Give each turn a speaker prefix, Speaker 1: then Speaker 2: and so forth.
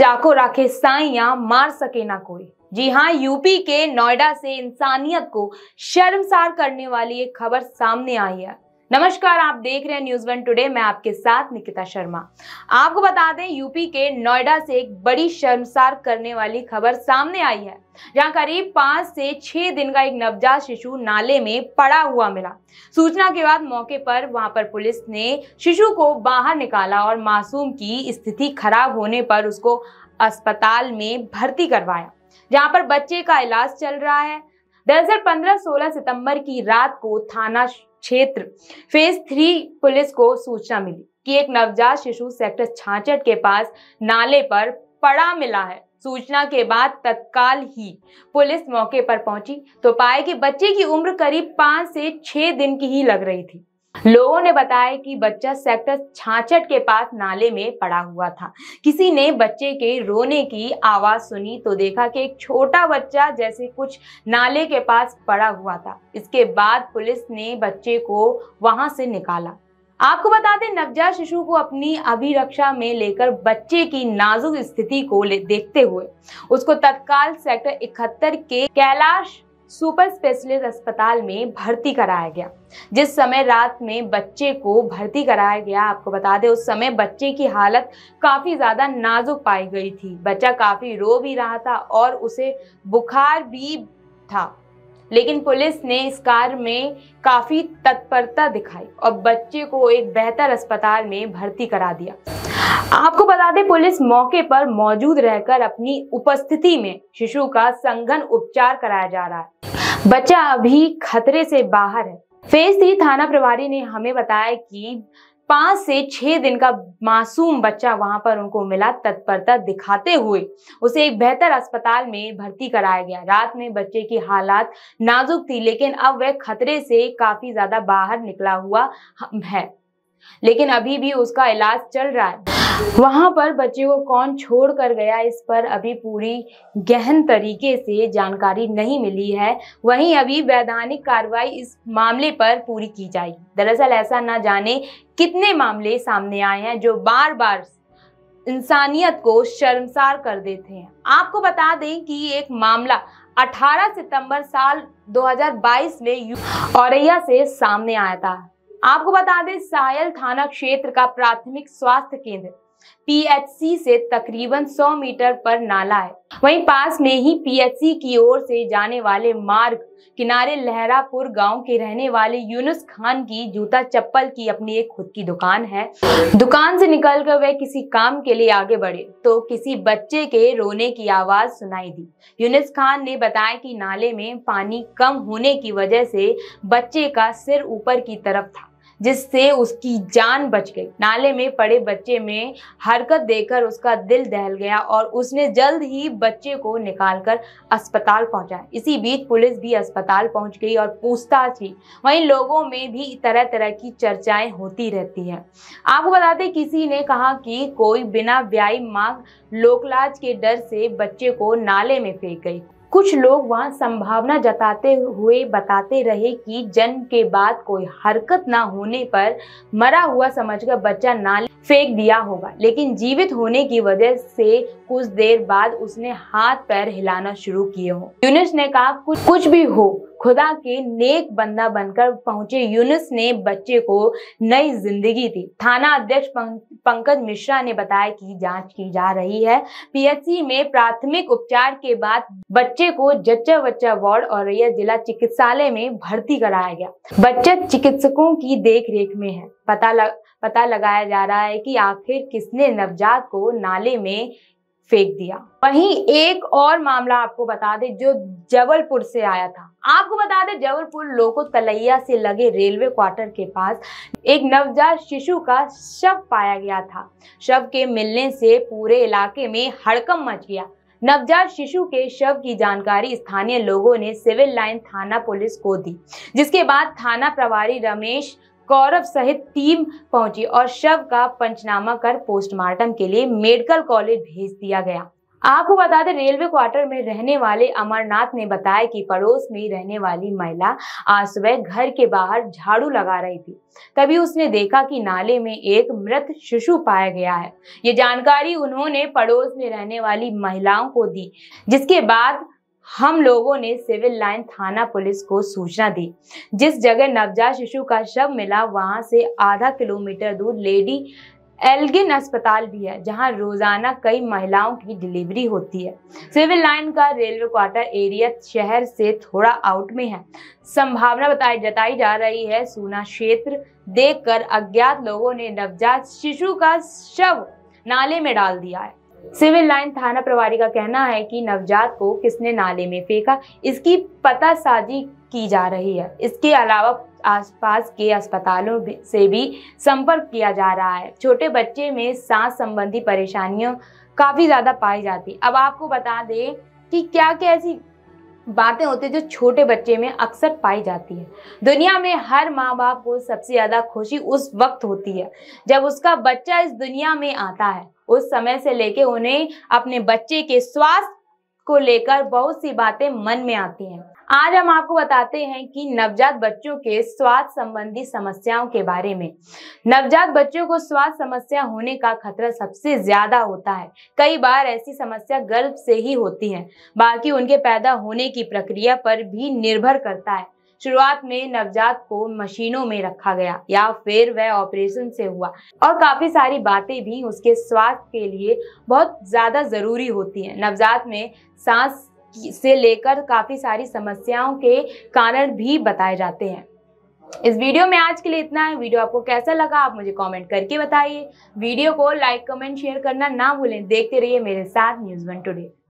Speaker 1: जाको राखे साइया मार सके ना कोई जी हाँ यूपी के नोएडा से इंसानियत को शर्मसार करने वाली एक खबर सामने आई है नमस्कार आप देख रहे हैं न्यूज वन टुडे मैं आपके साथ निकिता शर्मा आपको बता दें यूपी के नोएडा से एक बड़ी शर्मसार करने वाली खबर सामने आई है जहां करीब पांच से छह दिन का एक नवजात शिशु नाले में पड़ा हुआ मिला सूचना के बाद मौके पर वहां पर पुलिस ने शिशु को बाहर निकाला और मासूम की स्थिति खराब होने पर उसको अस्पताल में भर्ती करवाया जहाँ पर बच्चे का इलाज चल रहा है दरअसल 15-16 सितंबर की रात को थाना क्षेत्र फेज थ्री पुलिस को सूचना मिली कि एक नवजात शिशु सेक्टर छाछठ के पास नाले पर पड़ा मिला है सूचना के बाद तत्काल ही पुलिस मौके पर पहुंची तो पाए कि बच्चे की उम्र करीब पांच से छह दिन की ही लग रही थी लोगों ने बताया कि बच्चा सेक्टर छाछठ के पास नाले में पड़ा हुआ था किसी ने बच्चे के रोने की आवाज सुनी तो देखा कि एक छोटा बच्चा जैसे कुछ नाले के पास पड़ा हुआ था इसके बाद पुलिस ने बच्चे को वहां से निकाला आपको बता दें नवजात शिशु को अपनी अभिरक्षा में लेकर बच्चे की नाजुक स्थिति को देखते हुए उसको तत्काल सेक्टर इकहत्तर के कैलाश सुपर स्पेशलिस्ट अस्पताल में भर्ती कराया गया जिस समय रात में बच्चे को भर्ती कराया गया आपको बता दें उस समय बच्चे की हालत काफ़ी ज़्यादा नाजुक पाई गई थी बच्चा काफ़ी रो भी रहा था और उसे बुखार भी था लेकिन पुलिस ने इस कार में काफ़ी तत्परता दिखाई और बच्चे को एक बेहतर अस्पताल में भर्ती करा दिया आपको बता दें पुलिस मौके पर मौजूद रहकर अपनी उपस्थिति में शिशु का संघन उपचार कराया जा रहा है बच्चा अभी खतरे से बाहर है फेस थ्री थाना प्रभारी ने हमें बताया कि पांच से छह दिन का मासूम बच्चा वहां पर उनको मिला तत्परता दिखाते हुए उसे एक बेहतर अस्पताल में भर्ती कराया गया रात में बच्चे की हालात नाजुक थी लेकिन अब वह खतरे से काफी ज्यादा बाहर निकला हुआ है लेकिन अभी भी उसका इलाज चल रहा है वहाँ पर बच्चे को कौन छोड़ कर गया इस पर अभी पूरी गहन तरीके से जानकारी नहीं मिली है वहीं अभी वैधानिक कार्रवाई इस मामले पर पूरी की जाएगी दरअसल ऐसा ना जाने कितने मामले सामने आए हैं जो बार बार इंसानियत को शर्मसार कर देते हैं आपको बता दें कि एक मामला 18 सितंबर साल 2022 में औरैया से सामने आया था आपको बता दें सायल थाना क्षेत्र का प्राथमिक स्वास्थ्य केंद्र पीएचसी से तकरीबन 100 मीटर पर नाला है वहीं पास में ही पीएचसी की ओर से जाने वाले मार्ग किनारे लहरापुर गांव के रहने वाले यूनुस खान की जूता चप्पल की अपनी एक खुद की दुकान है दुकान से निकलकर वह किसी काम के लिए आगे बढ़े तो किसी बच्चे के रोने की आवाज सुनाई दी यूनुस खान ने बताया कि नाले में पानी कम होने की वजह से बच्चे का सिर ऊपर की तरफ था जिससे उसकी जान बच गई नाले में पड़े बच्चे में हरकत देकर उसका दिल दहल गया और उसने जल्द ही बच्चे को निकालकर अस्पताल पहुंचा इसी बीच पुलिस भी अस्पताल पहुंच गई और पूछताछ की वहीं लोगों में भी तरह तरह की चर्चाएं होती रहती है आपको बता दें किसी ने कहा कि कोई बिना व्याई मांग लोकलाज के डर से बच्चे को नाले में फेंक गई कुछ लोग वहां संभावना जताते हुए बताते रहे कि जन्म के बाद कोई हरकत ना होने पर मरा हुआ समझकर बच्चा नाले फेंक दिया होगा लेकिन जीवित होने की वजह से कुछ देर बाद उसने हाथ पैर हिलाना शुरू किए हो यूनिस ने कहा कुछ कुछ भी हो खुदा के नेक बंदा बनकर पहुंचे यूनुस ने बच्चे को नई जिंदगी दी थाना अध्यक्ष पंकज मिश्रा ने बताया कि जांच की जा रही है पीएचसी में प्राथमिक उपचार के बाद बच्चे को जच्चा बच्चा वार्ड और जिला चिकित्सालय में भर्ती कराया गया बच्चा चिकित्सकों की देख में है पता लग, पता लगाया जा रहा है कि आखिर किसने नवजात को नाले में फेंक दिया वहीं एक और मामला आपको बता दे जो जबलपुर से आया था आपको बता दें जबलपुर लोको तलैया से लगे रेलवे क्वार्टर के पास एक नवजात शिशु का शव पाया गया था शव के मिलने से पूरे इलाके में हड़कम मच गया नवजात शिशु के शव की जानकारी स्थानीय लोगों ने सिविल लाइन थाना पुलिस को दी जिसके बाद थाना प्रभारी रमेश गौरव सहित टीम पहुंची और शव का पंचनामा कर पोस्टमार्टम के लिए मेडिकल कॉलेज भेज दिया गया आपको बता दें रेलवे क्वार्टर में रहने वाले अमरनाथ ने बताया कि पड़ोस में रहने वाली महिला आज सुबह घर के बाहर झाड़ू लगा रही थी तभी उसने देखा कि नाले में एक मृत शिशु पाया गया है ये जानकारी उन्होंने पड़ोस में रहने वाली महिलाओं को दी जिसके बाद हम लोगों ने सिविल लाइन थाना पुलिस को सूचना दी जिस जगह नवजात शिशु का शव मिला वहां से आधा किलोमीटर दूर लेडी एल्गिन अस्पताल भी है जहां रोजाना कई महिलाओं की डिलीवरी होती है सिविल लाइन का रेलवे क्वार्टर एरिया शहर से थोड़ा आउट में है संभावना बताई जताई जा रही है सूना क्षेत्र देखकर अज्ञात लोगों ने नवजात शिशु का शव नाले में डाल दिया है सिविल लाइन थाना प्रभारी का कहना है कि नवजात को किसने नाले में फेंका इसकी पता साजी की जा रही है इसके अलावा आसपास के अस्पतालों से भी संपर्क किया जा रहा है छोटे बच्चे में सांस संबंधी परेशानियों काफ़ी ज़्यादा पाई जाती अब आपको बता दें कि क्या क्या ऐसी बातें होती है जो छोटे बच्चे में अक्सर पाई जाती है दुनिया में हर माँ बाप को सबसे ज़्यादा खुशी उस वक्त होती है जब उसका बच्चा इस दुनिया में आता है उस समय से लेके उन्हें अपने बच्चे के स्वास्थ्य को लेकर बहुत सी बातें मन में आती हैं आज हम आपको बताते हैं कि नवजात बच्चों के स्वास्थ्य संबंधी समस्याओं के बारे में नवजात बच्चों को स्वास्थ्य समस्या होने का खतरा सबसे ज्यादा होता है कई बार ऐसी समस्या गर्भ से ही होती है बाकी उनके पैदा होने की प्रक्रिया पर भी निर्भर करता है शुरुआत में नवजात को मशीनों में रखा गया या फिर वह ऑपरेशन से हुआ और काफी सारी बातें भी उसके स्वास्थ्य के लिए बहुत ज्यादा जरूरी होती है नवजात में सांस से लेकर काफी सारी समस्याओं के कारण भी बताए जाते हैं इस वीडियो में आज के लिए इतना है वीडियो आपको कैसा लगा आप मुझे कमेंट करके बताइए वीडियो को लाइक कमेंट शेयर करना ना भूलें देखते रहिए मेरे साथ न्यूज़ वन टुडे